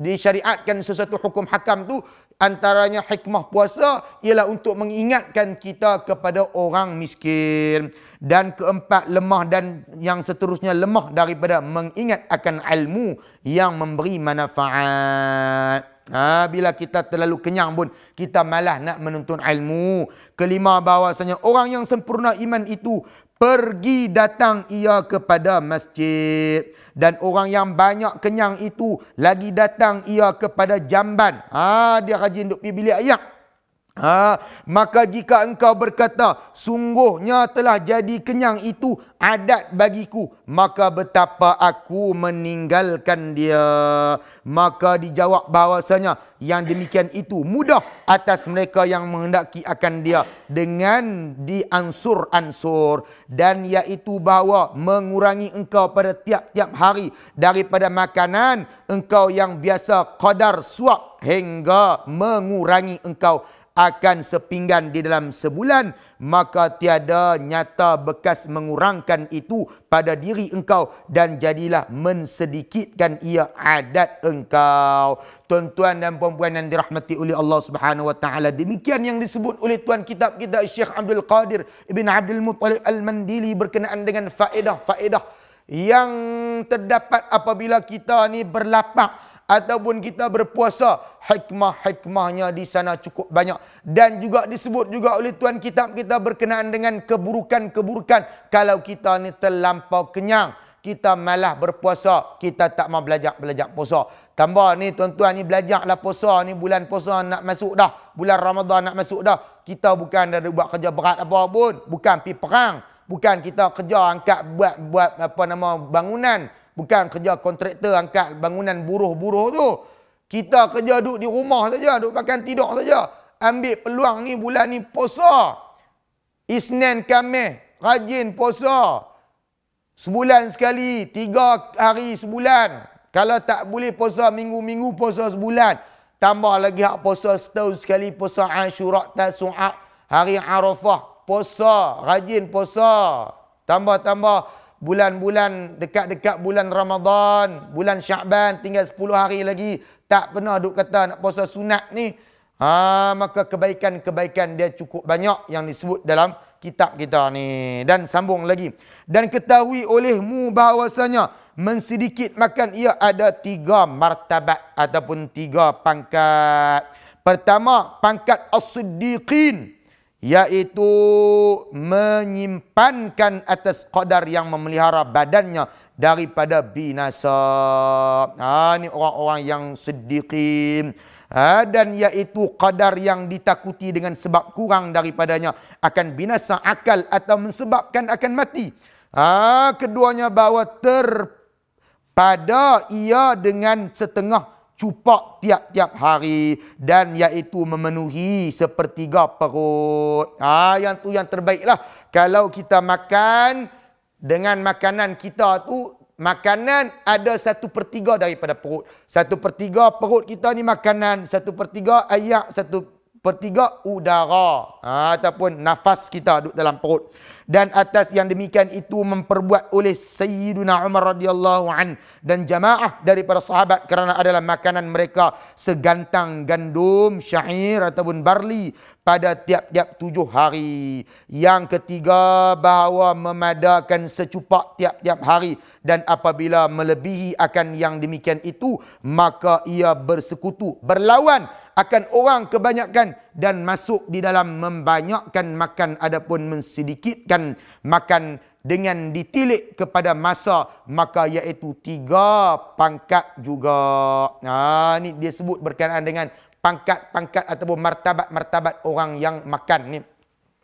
disyariatkan sesuatu hukum hakam tu antaranya hikmah puasa ialah untuk mengingatkan kita kepada orang miskin dan keempat lemah dan yang seterusnya lemah daripada mengingat akan ilmu yang memberi manfaat Ha, bila kita terlalu kenyang pun kita malah nak menuntun ilmu. Kelima bahawasanya orang yang sempurna iman itu pergi datang ia kepada masjid dan orang yang banyak kenyang itu lagi datang ia kepada jamban ah ha, dia rajin duk pergi bilik ayam Ha, maka jika engkau berkata sungguhnya telah jadi kenyang itu adat bagiku maka betapa aku meninggalkan dia maka dijawab bahawasanya yang demikian itu mudah atas mereka yang menghendaki akan dia dengan diansur-ansur dan iaitu bahawa mengurangi engkau pada tiap-tiap hari daripada makanan engkau yang biasa kadar suap hingga mengurangi engkau akan sepinggan di dalam sebulan maka tiada nyata bekas mengurangkan itu pada diri engkau dan jadilah mensedikitkan ia adat engkau tuan-tuan dan puan-puan yang dirahmati oleh Allah Subhanahu wa taala demikian yang disebut oleh tuan kitab kita Syekh Abdul Qadir Ibn Abdul Muttalib Al-Mandili berkenaan dengan faedah-faedah yang terdapat apabila kita ni berlapak ataupun kita berpuasa hikmah-hikmahnya di sana cukup banyak dan juga disebut juga oleh tuan kitab kita berkenaan dengan keburukan-keburukan kalau kita ni terlampau kenyang kita malah berpuasa kita tak mau belajar-belajar puasa tambah ni tuan-tuan ni belajarlah puasa ni bulan puasa nak masuk dah bulan Ramadan nak masuk dah kita bukan ada buat kerja berat apa pun bukan pi perang bukan kita kerja angkat buat buat apa nama bangunan Bukan kerja kontraktor angkat bangunan buruh-buruh tu. Kita kerja duduk di rumah saja, duduk makan tidur saja. Ambil peluang ni bulan ni puasa. Isnin kami rajin puasa. Sebulan sekali, tiga hari sebulan. Kalau tak boleh puasa minggu-minggu puasa sebulan. Tambah lagi hak puasa setahun sekali puasa Ashura Tasu'a hari Arafah. Puasa, rajin puasa. Tambah-tambah bulan-bulan dekat-dekat bulan Ramadan, bulan Syaban tinggal 10 hari lagi tak pernah duk kata nak puasa sunat ni. Ha maka kebaikan-kebaikan dia cukup banyak yang disebut dalam kitab kita ni dan sambung lagi. Dan ketahui olehmu bahawasanya mensedikit makan ia ada tiga martabat ataupun tiga pangkat. Pertama pangkat as-siddiqin yaitu menyimpankan atas qadar yang memelihara badannya daripada binasa. Ha, ini orang-orang yang sediqim. Ha, dan yaitu qadar yang ditakuti dengan sebab kurang daripadanya akan binasa akal atau menyebabkan akan mati. Ha, keduanya bahawa terpada ia dengan setengah cupak tiap-tiap hari dan iaitu memenuhi sepertiga perut. Ha, yang tu yang terbaiklah. Kalau kita makan dengan makanan kita tu Makanan ada satu per tiga daripada perut. Satu per tiga perut kita ni makanan. Satu per tiga ayak. Satu pertiga udara ha, ataupun nafas kita duduk dalam perut dan atas yang demikian itu memperbuat oleh Sayyiduna Umar radhiyallahu an dan jamaah daripada sahabat kerana adalah makanan mereka segantang gandum syair ataupun barley pada tiap-tiap tujuh hari yang ketiga bahawa memadakan secupak tiap-tiap hari dan apabila melebihi akan yang demikian itu maka ia bersekutu berlawan akan orang kebanyakan dan masuk di dalam membanyakkan makan adapun mensedikitkan makan dengan ditilik kepada masa maka iaitu tiga pangkat juga. Nah, ha, ini dia sebut berkenaan dengan pangkat-pangkat ataupun martabat-martabat orang yang makan ni.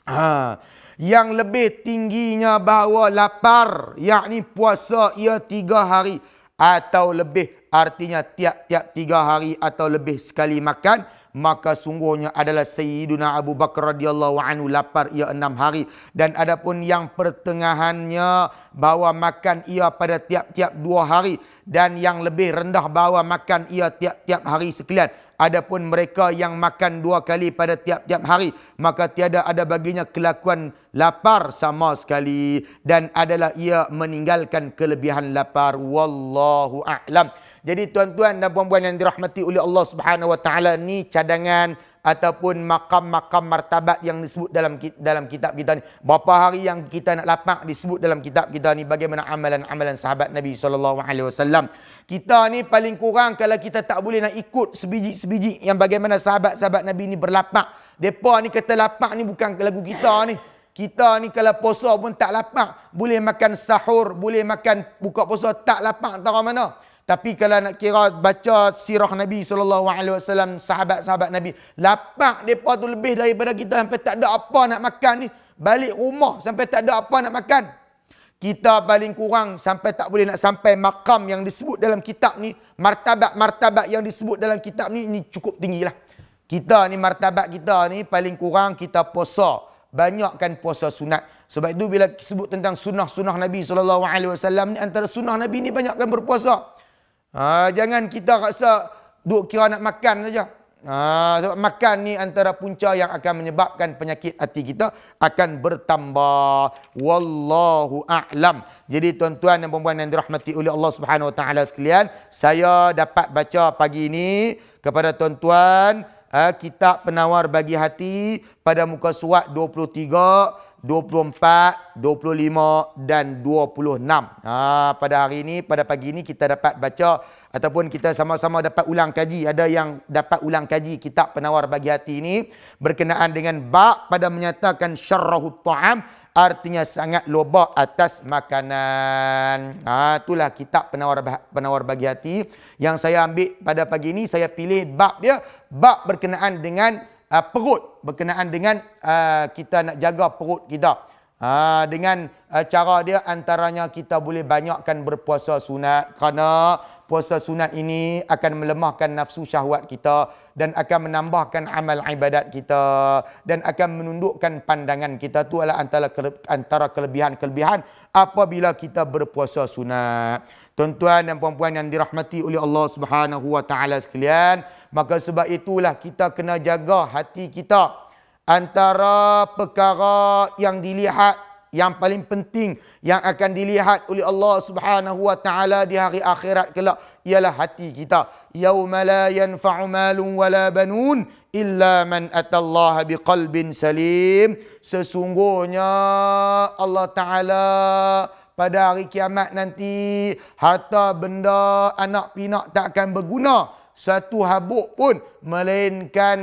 Ha. Yang lebih tingginya bahawa lapar, yakni puasa ia tiga hari atau lebih artinya tiap-tiap tiga hari atau lebih sekali makan maka sungguhnya adalah Sayyiduna Abu Bakar radhiyallahu anhu lapar ia enam hari dan adapun yang pertengahannya bawa makan ia pada tiap-tiap dua hari dan yang lebih rendah bawa makan ia tiap-tiap hari sekalian adapun mereka yang makan dua kali pada tiap-tiap hari maka tiada ada baginya kelakuan lapar sama sekali dan adalah ia meninggalkan kelebihan lapar wallahu a'lam jadi tuan-tuan dan puan-puan yang dirahmati oleh Allah Subhanahu Wa Taala ni cadangan ataupun makam-makam martabat yang disebut dalam dalam kitab kita ni. Berapa hari yang kita nak lapak disebut dalam kitab kita ni bagaimana amalan-amalan sahabat Nabi sallallahu alaihi wasallam. Kita ni paling kurang kalau kita tak boleh nak ikut sebiji-sebiji yang bagaimana sahabat-sahabat Nabi ni berlapak. Depa ni kata lapak ni bukan lagu kita ni. Kita ni kalau puasa pun tak lapak, boleh makan sahur, boleh makan buka puasa tak lapak tahu mana. Tapi kalau nak kira baca sirah Nabi SAW, sahabat-sahabat Nabi. Lapak mereka tu lebih daripada kita sampai tak ada apa nak makan ni. Balik rumah sampai tak ada apa nak makan. Kita paling kurang sampai tak boleh nak sampai makam yang disebut dalam kitab ni. Martabat-martabat yang disebut dalam kitab ni, ni cukup tinggi lah. Kita ni martabat kita ni paling kurang kita puasa. Banyakkan puasa sunat. Sebab itu bila sebut tentang sunnah-sunnah Nabi SAW ni antara sunnah Nabi ni banyakkan berpuasa. Ha, jangan kita rasa duk kira nak makan saja. Ha, sebab makan ni antara punca yang akan menyebabkan penyakit hati kita akan bertambah. Wallahu a'lam. Jadi tuan-tuan dan puan-puan yang dirahmati oleh Allah Subhanahu Wa Taala sekalian, saya dapat baca pagi ini kepada tuan-tuan ha, kitab penawar bagi hati pada muka surat 23 24, 25 dan 26. Ha, pada hari ini, pada pagi ini kita dapat baca ataupun kita sama-sama dapat ulang kaji. Ada yang dapat ulang kaji kitab penawar bagi hati ini berkenaan dengan bak pada menyatakan syarrahu ta'am artinya sangat loba atas makanan. Ha, itulah kitab penawar penawar bagi hati yang saya ambil pada pagi ini. Saya pilih bab dia, Bab berkenaan dengan uh, perut berkenaan dengan uh, kita nak jaga perut kita. Uh, dengan uh, cara dia antaranya kita boleh banyakkan berpuasa sunat kerana puasa sunat ini akan melemahkan nafsu syahwat kita dan akan menambahkan amal ibadat kita dan akan menundukkan pandangan kita tu adalah antara antara kelebihan-kelebihan apabila kita berpuasa sunat. Tuan-tuan dan puan-puan yang dirahmati oleh Allah Subhanahu wa taala sekalian, Maka sebab itulah kita kena jaga hati kita. Antara perkara yang dilihat, yang paling penting, yang akan dilihat oleh Allah subhanahu wa ta'ala di hari akhirat kelak, ialah hati kita. يَوْمَ لَا يَنْفَعُ مَالٌ وَلَا بَنُونَ illa man أَتَى اللَّهَ بِقَلْبٍ سَلِيمٍ Sesungguhnya Allah Ta'ala pada hari kiamat nanti, harta benda anak pinak tak akan berguna satu habuk pun melainkan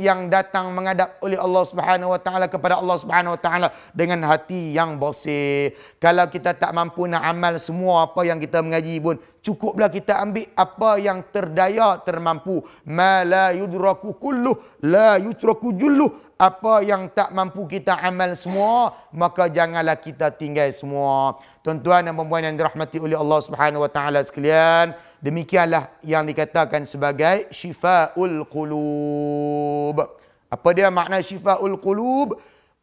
yang datang menghadap oleh Allah Subhanahu Wa Taala kepada Allah Subhanahu Wa Taala dengan hati yang bersih. Kalau kita tak mampu nak amal semua apa yang kita mengaji pun cukuplah kita ambil apa yang terdaya termampu. Mala yudraku kulluh la yutraku julluh apa yang tak mampu kita amal semua maka janganlah kita tinggal semua tuan-tuan dan puan-puan yang dirahmati oleh Allah Subhanahu wa taala sekalian demikianlah yang dikatakan sebagai syifaul qulub apa dia makna syifaul qulub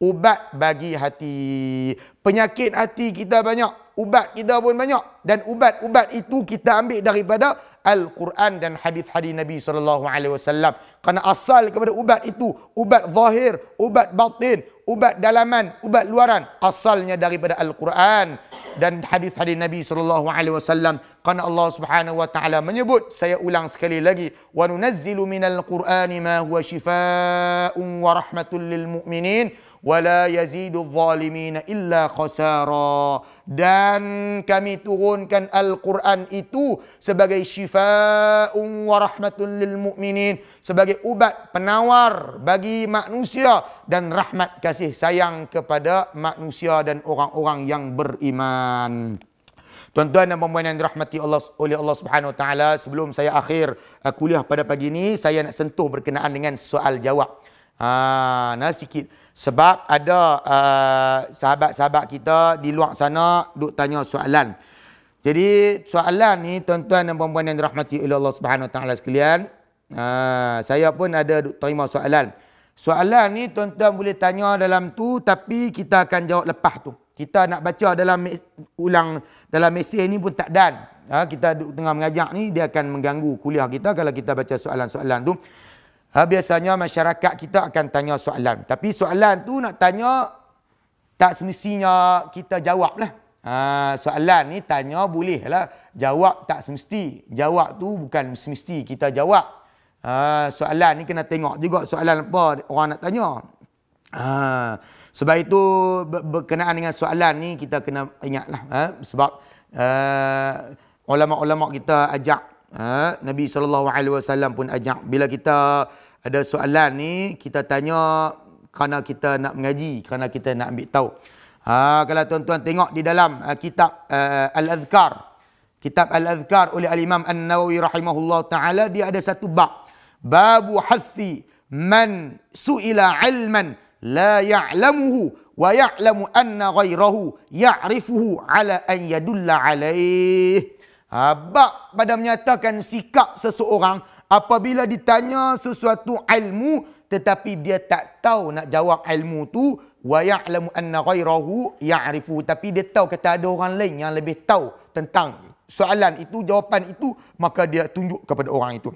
ubat bagi hati. Penyakit hati kita banyak, ubat kita pun banyak dan ubat-ubat itu kita ambil daripada Al-Quran dan Hadith hadis Nabi sallallahu alaihi wasallam. Karena asal kepada ubat itu, ubat zahir, ubat batin, ubat dalaman, ubat luaran, asalnya daripada Al-Quran dan Hadith hadis Nabi sallallahu alaihi wasallam. Karena Allah Subhanahu wa taala menyebut, saya ulang sekali lagi, wa nunazzilu minal Qur'ani ma huwa shifaa'un wa rahmatul lil mu'minin wala yazidu zalimin illa khasara dan kami turunkan al-Quran itu sebagai syifaa'un wa rahmatun lil mu'minin sebagai ubat penawar bagi manusia dan rahmat kasih sayang kepada manusia dan orang-orang yang beriman Tuan-tuan dan puan-puan yang dirahmati Allah oleh Allah Subhanahu taala, sebelum saya akhir eh, kuliah pada pagi ini, saya nak sentuh berkenaan dengan soal jawab. Ha, nah sikit. Sebab ada uh, sahabat-sahabat uh, kita di luar sana duk tanya soalan. Jadi soalan ni tuan-tuan dan puan-puan yang dirahmati oleh Allah Subhanahu Wa Taala sekalian, uh, saya pun ada duk terima soalan. Soalan ni tuan-tuan boleh tanya dalam tu tapi kita akan jawab lepas tu. Kita nak baca dalam ulang dalam mesej ni pun tak dan. Ha, kita tengah mengajak ni dia akan mengganggu kuliah kita kalau kita baca soalan-soalan tu. Ha, biasanya masyarakat kita akan tanya soalan. Tapi soalan tu nak tanya, tak semestinya kita jawab lah. Ha, soalan ni tanya boleh lah. Jawab tak semesti. Jawab tu bukan semesti kita jawab. Ha, soalan ni kena tengok juga soalan apa orang nak tanya. Ha, sebab itu berkenaan dengan soalan ni kita kena ingat lah. Ha, sebab uh, ulama-ulama kita ajak Ha, Nabi saw. alaihi pun ajak bila kita ada soalan ni kita tanya kerana kita nak mengaji, kerana kita nak ambil tahu. Ha, kalau tuan-tuan tengok di dalam uh, kitab uh, Al-Azkar, kitab Al-Azkar oleh Al-Imam An-Nawawi rahimahullah taala dia ada satu bab. Babu hathi man su'ila 'ilman la ya'lamuhu wa ya'lamu anna ghayrahu ya'rifuhu 'ala an yadulla 'alayhi. Ha, pada menyatakan sikap seseorang apabila ditanya sesuatu ilmu tetapi dia tak tahu nak jawab ilmu tu wa ya'lamu anna ghayrahu ya'rifu tapi dia tahu kata ada orang lain yang lebih tahu tentang soalan itu jawapan itu maka dia tunjuk kepada orang itu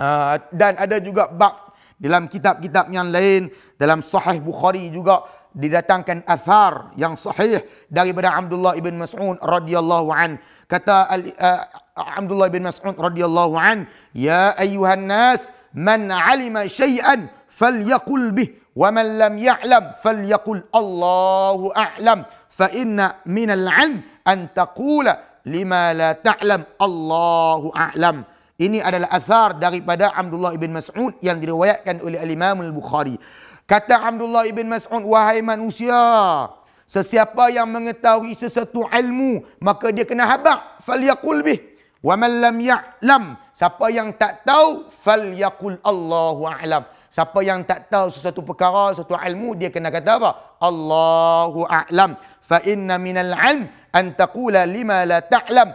ah, dan ada juga bab dalam kitab-kitab yang lain dalam sahih bukhari juga didatangkan athar yang sahih daripada Abdullah ibn Mas'ud radhiyallahu anhu kata uh, Abdullah bin Mas'ud radhiyallahu an ya ayuhan nas man alima syai'an falyaqul bih wa man lam ya'lam falyaqul Allahu a'lam fa inna min al-'ilm an taqula lima la ta'lam Allahu a'lam ini adalah athar daripada Abdullah bin Mas'ud yang diriwayatkan oleh Al-Imam Al-Bukhari kata Abdullah bin Mas'ud wahai manusia Sesiapa yang mengetahui sesuatu ilmu, maka dia kena habaq. Falyakul bih. Wa man lam ya'lam. Siapa yang tak tahu, falyakul Allahu a'lam. Siapa yang tak tahu sesuatu perkara, sesuatu ilmu, dia kena kata apa? Allahu a'lam. Fa inna al ilm an taqula lima la ta'lam.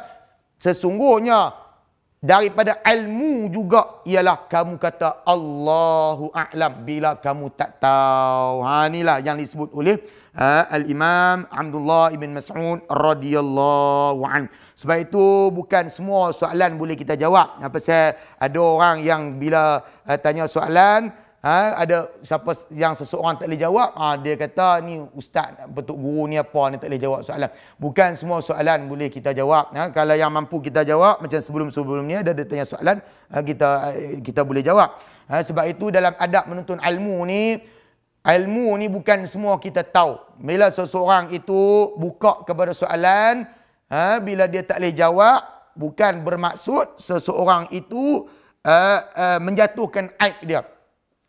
Sesungguhnya daripada ilmu juga ialah kamu kata Allahu a'lam bila kamu tak tahu. Ha inilah yang disebut oleh Ha, al-Imam Abdullah ibn Mas'ud radhiyallahu an. Sebab itu bukan semua soalan boleh kita jawab. Apa ha, saya ada orang yang bila uh, tanya soalan Ha, ada siapa yang seseorang tak boleh jawab ha, Dia kata ni ustaz Betul guru ni apa ni tak boleh jawab soalan Bukan semua soalan boleh kita jawab ha, Kalau yang mampu kita jawab Macam sebelum-sebelum ni ada, ada tanya soalan ha, Kita kita boleh jawab ha, Sebab itu dalam adab menuntun ilmu ni Ilmu ni bukan semua kita tahu. Bila seseorang itu buka kepada soalan, ha, bila dia tak boleh jawab, bukan bermaksud seseorang itu uh, uh, menjatuhkan aib dia.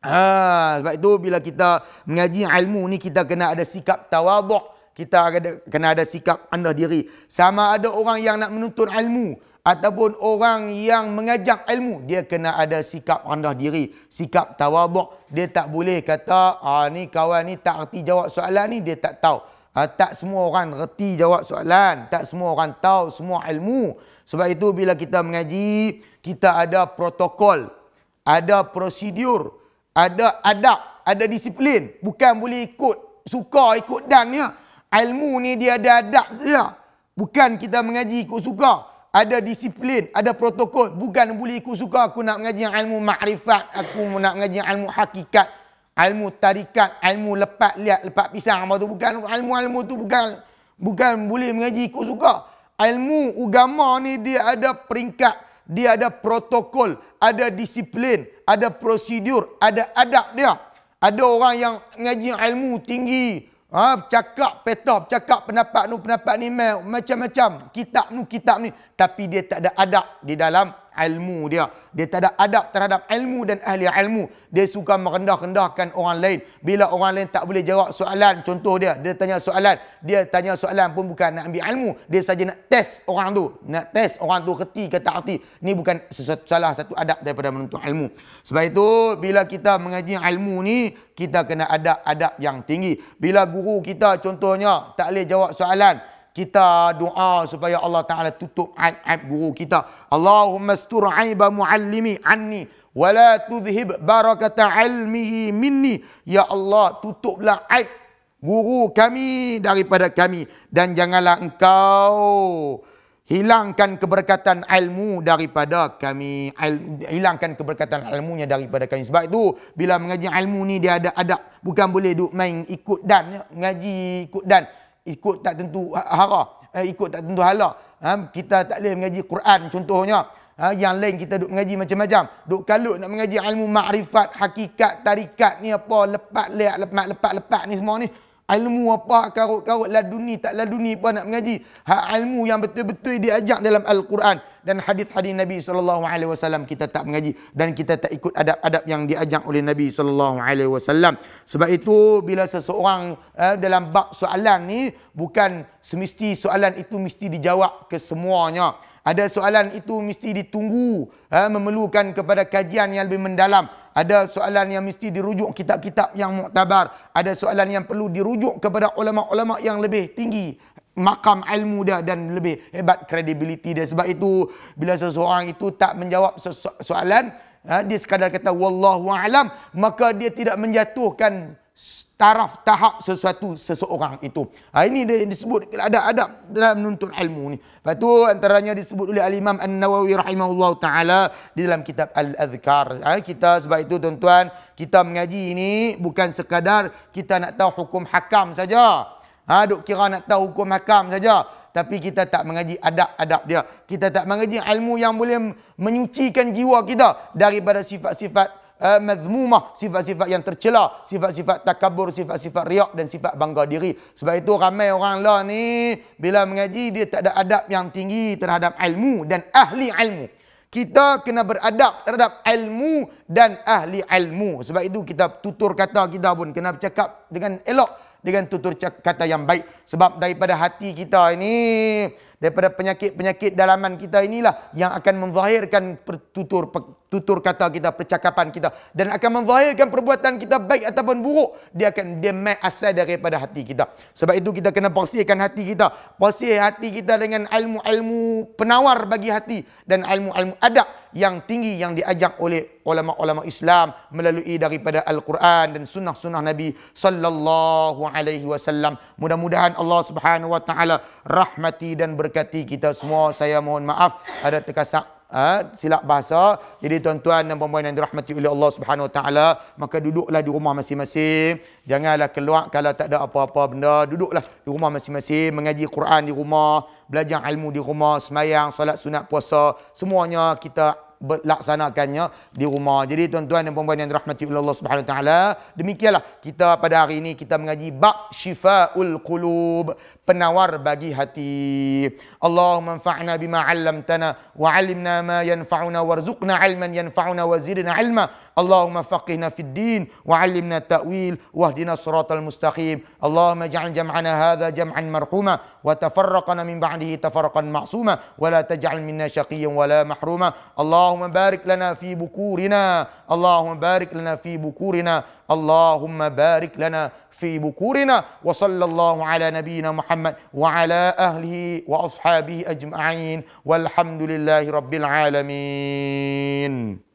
Ha, sebab itu bila kita mengaji ilmu ni, kita kena ada sikap tawaduk. Kita kena ada sikap anda diri. Sama ada orang yang nak menuntut ilmu ataupun orang yang mengajak ilmu dia kena ada sikap rendah diri sikap tawaduk dia tak boleh kata ah ni kawan ni tak reti jawab soalan ni dia tak tahu ha, tak semua orang reti jawab soalan tak semua orang tahu semua ilmu sebab itu bila kita mengaji kita ada protokol ada prosedur ada adab ada disiplin bukan boleh ikut suka ikut dannya ilmu ni dia ada adab dia bukan kita mengaji ikut suka ada disiplin, ada protokol. Bukan boleh ikut suka aku nak mengaji ilmu makrifat, aku nak mengaji ilmu hakikat, ilmu tarikat, ilmu lepak lihat, lepak pisang. Apa tu bukan ilmu-ilmu tu bukan bukan boleh mengaji ikut suka. Ilmu agama ni dia ada peringkat, dia ada protokol, ada disiplin, ada prosedur, ada adab dia. Ada orang yang mengaji ilmu tinggi, Ha, cakap petop, cakap pendapat nu, pendapat ni, macam-macam. Kitab nu, kitab ni. Tapi dia tak ada adab di dalam ilmu dia. Dia tak ada adab terhadap ilmu dan ahli ilmu. Dia suka merendah-rendahkan orang lain. Bila orang lain tak boleh jawab soalan, contoh dia, dia tanya soalan. Dia tanya soalan pun bukan nak ambil ilmu. Dia saja nak test orang tu. Nak test orang tu kerti ke tak kerti. Ini bukan sesuatu, salah satu adab daripada menuntut ilmu. Sebab itu, bila kita mengaji ilmu ni, kita kena ada adab yang tinggi. Bila guru kita contohnya tak boleh jawab soalan, kita doa supaya Allah Ta'ala tutup aib-aib guru kita. Allahumma stur aiba muallimi anni wa la tudhib barakata ilmihi minni. Ya Allah, tutuplah aib guru kami daripada kami. Dan janganlah engkau hilangkan keberkatan ilmu daripada kami. Il, hilangkan keberkatan ilmunya daripada kami. Sebab itu, bila mengaji ilmu ni dia ada adab. Bukan boleh duk main ikut dan. Ya. Mengaji ikut dan ikut tak tentu ha- hara eh, ikut tak tentu hala ha, kita tak boleh mengaji Quran contohnya ha, yang lain kita duk mengaji macam-macam duk kalut nak mengaji ilmu makrifat hakikat tarikat ni apa lepat lepat lepat lepat ni semua ni ilmu apa karut-karut laduni tak laduni pun nak mengaji hak ilmu yang betul-betul diajak dalam al-Quran dan hadis-hadis Nabi sallallahu alaihi wasallam kita tak mengaji dan kita tak ikut adab-adab yang diajak oleh Nabi sallallahu alaihi wasallam sebab itu bila seseorang eh, dalam bab soalan ni bukan semesti soalan itu mesti dijawab kesemuanya. Ada soalan itu mesti ditunggu ha, memerlukan kepada kajian yang lebih mendalam. Ada soalan yang mesti dirujuk kitab-kitab yang muktabar. Ada soalan yang perlu dirujuk kepada ulama-ulama yang lebih tinggi makam ilmu dia dan lebih hebat kredibiliti dia. Sebab itu bila seseorang itu tak menjawab soalan ha, dia sekadar kata wallahu alam maka dia tidak menjatuhkan taraf tahap sesuatu seseorang itu. Ha, ini dia yang disebut ada adab dalam menuntut ilmu ni. Lepas tu antaranya disebut oleh Al-Imam An-Nawawi rahimahullah ta'ala di dalam kitab al Azkar. Ha, kita sebab itu tuan-tuan, kita mengaji ini bukan sekadar kita nak tahu hukum hakam saja. Ha, duk kira nak tahu hukum hakam saja. Tapi kita tak mengaji adab-adab dia. Kita tak mengaji ilmu yang boleh menyucikan jiwa kita daripada sifat-sifat uh, eh, mazmumah sifat-sifat yang tercela sifat-sifat takabur sifat-sifat riak dan sifat bangga diri sebab itu ramai orang lah ni bila mengaji dia tak ada adab yang tinggi terhadap ilmu dan ahli ilmu kita kena beradab terhadap ilmu dan ahli ilmu sebab itu kita tutur kata kita pun kena bercakap dengan elok dengan tutur kata yang baik sebab daripada hati kita ini daripada penyakit-penyakit dalaman kita inilah yang akan menzahirkan pertutur tutur kata kita, percakapan kita dan akan menzahirkan perbuatan kita baik ataupun buruk dia akan dia mai asal daripada hati kita. Sebab itu kita kena bersihkan hati kita. Bersih hati kita dengan ilmu-ilmu penawar bagi hati dan ilmu-ilmu adab yang tinggi yang diajak oleh ulama-ulama Islam melalui daripada Al-Quran dan sunnah-sunnah Nabi sallallahu alaihi wasallam. Mudah-mudahan Allah Subhanahu wa taala rahmati dan berkati kita semua. Saya mohon maaf ada terkasar uh, silap bahasa. Jadi tuan-tuan dan puan yang dirahmati oleh Allah Subhanahu Wa Taala, maka duduklah di rumah masing-masing. Janganlah keluar kalau tak ada apa-apa benda. Duduklah di rumah masing-masing, mengaji Quran di rumah, belajar ilmu di rumah, semayang, solat sunat puasa, semuanya kita laksanakannya di rumah. Jadi tuan-tuan dan puan-puan yang dirahmati oleh Allah Subhanahu taala, demikianlah kita pada hari ini kita mengaji bab syifaul qulub, penawar bagi hati. Allahumma anfa'na bima 'allamtana wa 'allimna ma yanfa'una warzuqna 'ilman yanfa'una wa zidna 'ilma. اللهم فقهنا في الدين وعلمنا التأويل واهدنا الصراط المستقيم اللهم اجعل جمعنا هذا جمعا مرحوما وتفرقنا من بعده تفرقا معصوما ولا تجعل منا شقيا ولا محروما اللهم بارك لنا في بكورنا اللهم بارك لنا في بكورنا اللهم بارك لنا في بكورنا وصلى الله على نبينا محمد وعلى اهله واصحابه اجمعين والحمد لله رب العالمين